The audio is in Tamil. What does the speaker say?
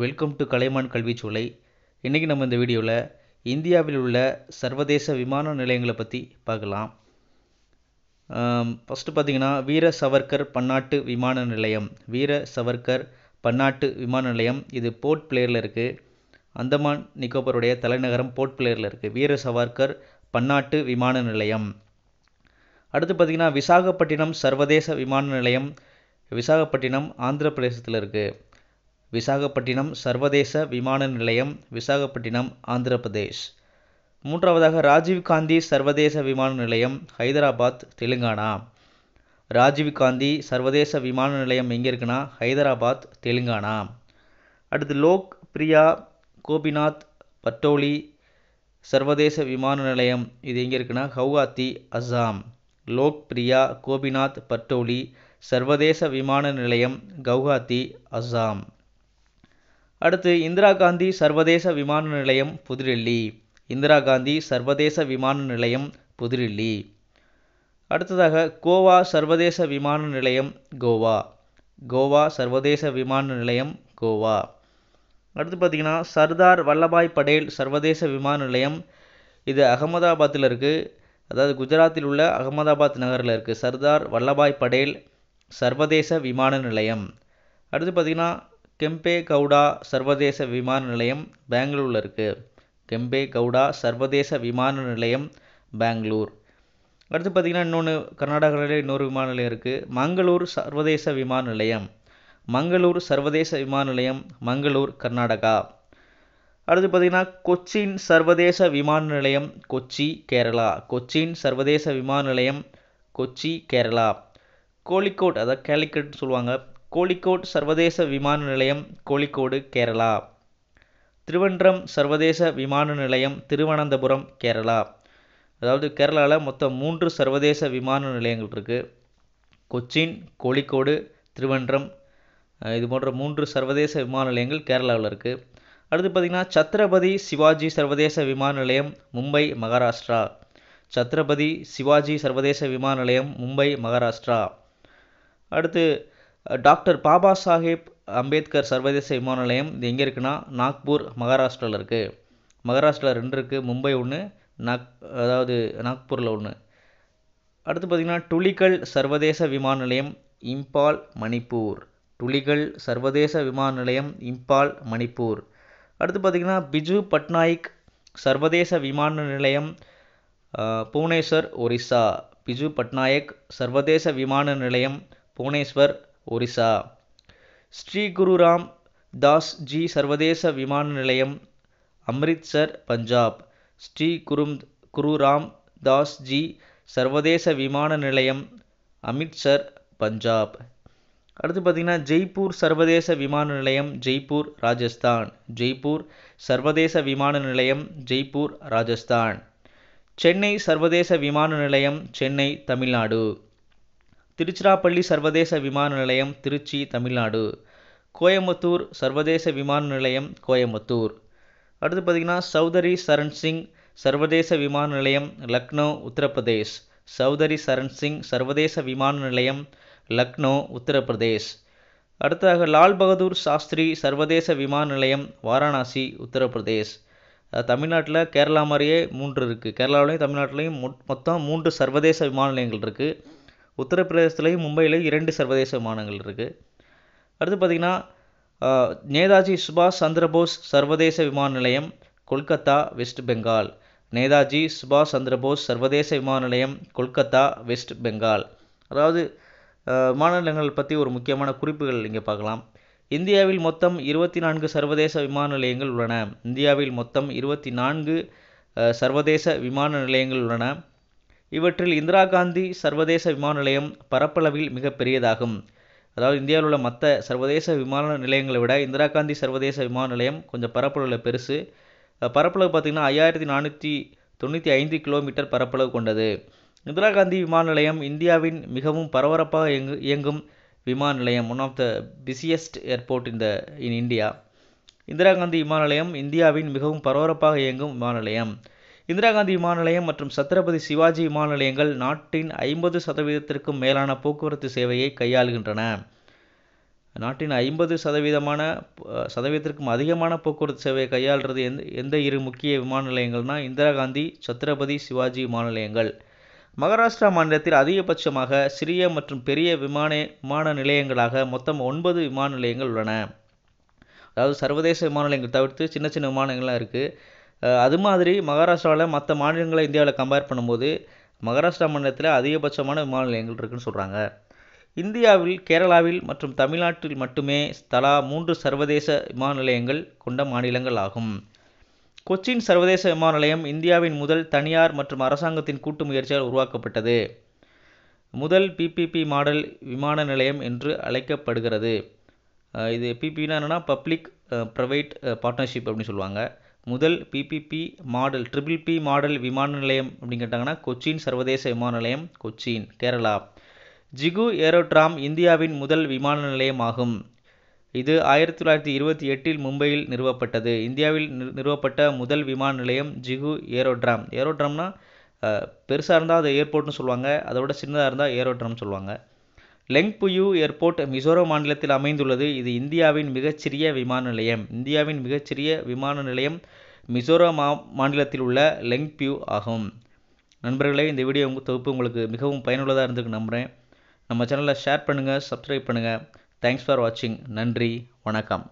வெல்கம் டு கலைமான் கல்விச்சூளை இன்றைக்கி நம்ம இந்த வீடியோவில் இந்தியாவில் உள்ள சர்வதேச விமான நிலையங்களை பற்றி பார்க்கலாம் ஃபஸ்ட்டு பார்த்திங்கன்னா வீர சவர்கர் பன்னாட்டு விமான நிலையம் வீர சவர்கர் பன்னாட்டு விமான நிலையம் இது போர்ட் பிளேயரில் இருக்குது அந்தமான் நிக்கோபருடைய தலைநகரம் போர்ட் பிளேயரில் இருக்குது வீர சவர்கர் பன்னாட்டு விமான நிலையம் அடுத்து பார்த்திங்கன்னா விசாகப்பட்டினம் சர்வதேச விமான நிலையம் விசாகப்பட்டினம் ஆந்திர பிரதேசத்தில் இருக்குது விசாகப்பட்டினம் சர்வதேச விமான நிலையம் விசாகப்பட்டினம் ஆந்திர பிரதேஷ் மூன்றாவதாக ராஜீவ்காந்தி சர்வதேச விமான நிலையம் ஹைதராபாத் தெலுங்கானா ராஜீவ்காந்தி சர்வதேச விமான நிலையம் எங்கே இருக்குன்னா ஹைதராபாத் தெலுங்கானா அடுத்து லோக் பிரியா கோபிநாத் பட்டோலி சர்வதேச விமான நிலையம் இது எங்கே இருக்குன்னா ஹவுகாத்தி அஸ்ஸாம் லோக் பிரியா கோபிநாத் பட்டோலி சர்வதேச விமான நிலையம் கவுகாத்தி அஸ்ஸாம் அடுத்து இந்திரா காந்தி சர்வதேச விமான நிலையம் புதுடெல்லி இந்திரா காந்தி சர்வதேச விமான நிலையம் புதுடெல்லி அடுத்ததாக கோவா சர்வதேச விமான நிலையம் கோவா கோவா சர்வதேச விமான நிலையம் கோவா அடுத்து பார்த்திங்கன்னா சர்தார் வல்லபாய் படேல் சர்வதேச விமான நிலையம் இது அகமதாபாத்தில் இருக்குது அதாவது குஜராத்தில் உள்ள அகமதாபாத் நகரில் இருக்குது சர்தார் வல்லபாய் படேல் சர்வதேச விமான நிலையம் அடுத்து பார்த்திங்கன்னா கெம்பே கவுடா சர்வதேச விமான நிலையம் பெங்களூரில் இருக்குது கெம்பே கவுடா சர்வதேச விமான நிலையம் பெங்களூர் அடுத்து பார்த்திங்கன்னா இன்னொன்று கர்நாடகாவில் இன்னொரு விமான நிலையம் இருக்குது மங்களூர் சர்வதேச விமான நிலையம் மங்களூர் சர்வதேச விமான நிலையம் மங்களூர் கர்நாடகா அடுத்து பார்த்திங்கன்னா கொச்சின் சர்வதேச விமான நிலையம் கொச்சி கேரளா கொச்சின் சர்வதேச விமான நிலையம் கொச்சி கேரளா கோழிக்கோட் அதாவது கேலிக்கட்னு சொல்லுவாங்க கோழிக்கோட் சர்வதேச விமான நிலையம் கோழிக்கோடு கேரளா திருவன்றம் சர்வதேச விமான நிலையம் திருவனந்தபுரம் கேரளா அதாவது கேரளாவில் மொத்தம் மூன்று சர்வதேச விமான நிலையங்கள் இருக்குது கொச்சின் கோழிக்கோடு திருவன்றம் இது போன்ற மூன்று சர்வதேச விமான நிலையங்கள் கேரளாவில் இருக்குது அடுத்து பார்த்திங்கன்னா சத்ரபதி சிவாஜி சர்வதேச விமான நிலையம் மும்பை மகாராஷ்டிரா சத்ரபதி சிவாஜி சர்வதேச விமான நிலையம் மும்பை மகாராஷ்டிரா அடுத்து டாக்டர் பாபா சாஹேப் அம்பேத்கர் சர்வதேச விமான நிலையம் இது எங்கே இருக்குன்னா நாக்பூர் மகாராஷ்டிராவில் இருக்குது மகாராஷ்டிரா ரெண்டு இருக்குது மும்பை ஒன்று நாக் அதாவது நாக்பூரில் ஒன்று அடுத்து பார்த்திங்கன்னா டுலிகல் சர்வதேச விமான நிலையம் இம்பால் மணிப்பூர் டுலிகல் சர்வதேச விமான நிலையம் இம்பால் மணிப்பூர் அடுத்து பார்த்திங்கன்னா பிஜு பட்நாயக் சர்வதேச விமான நிலையம் புவனேஸ்வர் ஒரிசா பிஜு பட்நாயக் சர்வதேச விமான நிலையம் புவனேஸ்வர் ஒரிசா ஸ்ரீ குரு ராம் தாஸ் ஜி சர்வதேச விமான நிலையம் அம்ரித்சர் பஞ்சாப் ஸ்ரீ குரும் குரு ராம் தாஸ் ஜி சர்வதேச விமான நிலையம் அமித்சர் பஞ்சாப் அடுத்து பார்த்தீங்கன்னா ஜெய்ப்பூர் சர்வதேச விமான நிலையம் ஜெய்ப்பூர் ராஜஸ்தான் ஜெய்ப்பூர் சர்வதேச விமான நிலையம் ஜெய்ப்பூர் ராஜஸ்தான் சென்னை சர்வதேச விமான நிலையம் சென்னை தமிழ்நாடு திருச்சிராப்பள்ளி சர்வதேச விமான நிலையம் திருச்சி தமிழ்நாடு கோயம்புத்தூர் சர்வதேச விமான நிலையம் கோயம்புத்தூர் அடுத்து பார்த்தீங்கன்னா சௌதரி சரண் சிங் சர்வதேச விமான நிலையம் லக்னோ உத்தரப்பிரதேஷ் சௌதரி சரண் சிங் சர்வதேச விமான நிலையம் லக்னோ உத்தரப்பிரதேஷ் அடுத்ததாக லால் பகதூர் சாஸ்திரி சர்வதேச விமான நிலையம் வாரணாசி உத்தரப்பிரதேஷ் தமிழ்நாட்டில் கேரளா மாதிரியே மூன்று இருக்குது கேரளாவிலையும் தமிழ்நாட்டிலையும் மொத்தம் மூன்று சர்வதேச விமான நிலையங்கள் இருக்குது உத்தரப்பிரதேசத்துலேயும் மும்பையிலையும் இரண்டு சர்வதேச விமானங்கள் இருக்குது அடுத்து பார்த்திங்கன்னா நேதாஜி சுபாஷ் சந்திரபோஸ் சர்வதேச விமான நிலையம் கொல்கத்தா வெஸ்ட் பெங்கால் நேதாஜி சுபாஷ் சந்திரபோஸ் சர்வதேச விமான நிலையம் கொல்கத்தா வெஸ்ட் பெங்கால் அதாவது விமான பற்றி ஒரு முக்கியமான குறிப்புகள் இங்கே பார்க்கலாம் இந்தியாவில் மொத்தம் இருபத்தி நான்கு சர்வதேச விமான நிலையங்கள் உள்ளன இந்தியாவில் மொத்தம் இருபத்தி நான்கு சர்வதேச விமான நிலையங்கள் உள்ளன இவற்றில் இந்திரா காந்தி சர்வதேச விமான நிலையம் பரப்பளவில் மிக பெரியதாகும் அதாவது இந்தியாவில் உள்ள மற்ற சர்வதேச விமான நிலையங்களை விட இந்திரா காந்தி சர்வதேச விமான நிலையம் கொஞ்சம் பரப்பளவில் பெருசு பரப்பளவு பார்த்திங்கன்னா ஐயாயிரத்தி நானூற்றி தொண்ணூற்றி ஐந்து கிலோமீட்டர் பரப்பளவு கொண்டது இந்திரா காந்தி விமான நிலையம் இந்தியாவின் மிகவும் பரபரப்பாக இயங்கு இயங்கும் விமான நிலையம் one of the busiest airport இந்த இன் இந்தியா இந்திரா காந்தி விமான நிலையம் இந்தியாவின் மிகவும் பரபரப்பாக இயங்கும் விமான நிலையம் இந்திரா காந்தி விமான நிலையம் மற்றும் சத்ரபதி சிவாஜி விமான நிலையங்கள் நாட்டின் ஐம்பது சதவீதத்திற்கும் மேலான போக்குவரத்து சேவையை கையாளுகின்றன நாட்டின் ஐம்பது சதவீதமான சதவீதத்திற்கும் அதிகமான போக்குவரத்து சேவையை கையாள்றது எந்த எந்த இரு முக்கிய விமான நிலையங்கள்னால் இந்திரா காந்தி சத்ரபதி சிவாஜி விமான நிலையங்கள் மகாராஷ்டிரா மாநிலத்தில் அதிகபட்சமாக சிறிய மற்றும் பெரிய விமான விமான நிலையங்களாக மொத்தம் ஒன்பது விமான நிலையங்கள் உள்ளன அதாவது சர்வதேச விமான நிலையங்கள் தவிர்த்து சின்ன சின்ன விமானங்கள்லாம் இருக்குது அது மாதிரி மகாராஷ்டிராவில் மற்ற மாநிலங்களை இந்தியாவில் கம்பேர் பண்ணும்போது மகாராஷ்டிரா மாநிலத்தில் அதிகபட்சமான விமான நிலையங்கள் இருக்குன்னு சொல்கிறாங்க இந்தியாவில் கேரளாவில் மற்றும் தமிழ்நாட்டில் மட்டுமே தலா மூன்று சர்வதேச விமான நிலையங்கள் கொண்ட மாநிலங்கள் ஆகும் கொச்சின் சர்வதேச விமான நிலையம் இந்தியாவின் முதல் தனியார் மற்றும் அரசாங்கத்தின் கூட்டு முயற்சியால் உருவாக்கப்பட்டது முதல் பிபிபி மாடல் விமான நிலையம் என்று அழைக்கப்படுகிறது இது பிபின்னா என்னென்னா பப்ளிக் ப்ரைவேட் பார்ட்னர்ஷிப் அப்படின்னு சொல்லுவாங்க முதல் PPP model triple P model விமான நிலையம் அப்படின்னு கேட்டாங்கன்னா கொச்சின் சர்வதேச விமான நிலையம் கொச்சின் கேரளா ஜிகு ஏரோட்ராம் இந்தியாவின் முதல் விமான நிலையம் ஆகும் இது ஆயிரத்தி தொள்ளாயிரத்தி இருபத்தி எட்டில் மும்பையில் நிறுவப்பட்டது இந்தியாவில் நிறுவப்பட்ட முதல் விமான நிலையம் ஜிகு ஏரோட்ராம் ஏரோட்ராம்னா பெருசாக இருந்தால் அது ஏர்போர்ட்னு சொல்லுவாங்க அதை விட சின்னதாக இருந்தால் ஏரோட்ராம்னு சொல்லுவாங்க லெங்க்புயூ ஏர்போர்ட் மிசோரம் மாநிலத்தில் அமைந்துள்ளது இது இந்தியாவின் மிகச்சிறிய விமான நிலையம் இந்தியாவின் மிகச்சிறிய விமான நிலையம் மிசோரம் மா மாநிலத்தில் உள்ள லெங்பியூ ஆகும் நண்பர்களே இந்த வீடியோ தொகுப்பு உங்களுக்கு மிகவும் பயனுள்ளதாக இருந்திருக்கு நம்புகிறேன் நம்ம சேனலை ஷேர் பண்ணுங்கள் சப்ஸ்கிரைப் பண்ணுங்கள் தேங்க்ஸ் ஃபார் வாட்சிங் நன்றி வணக்கம்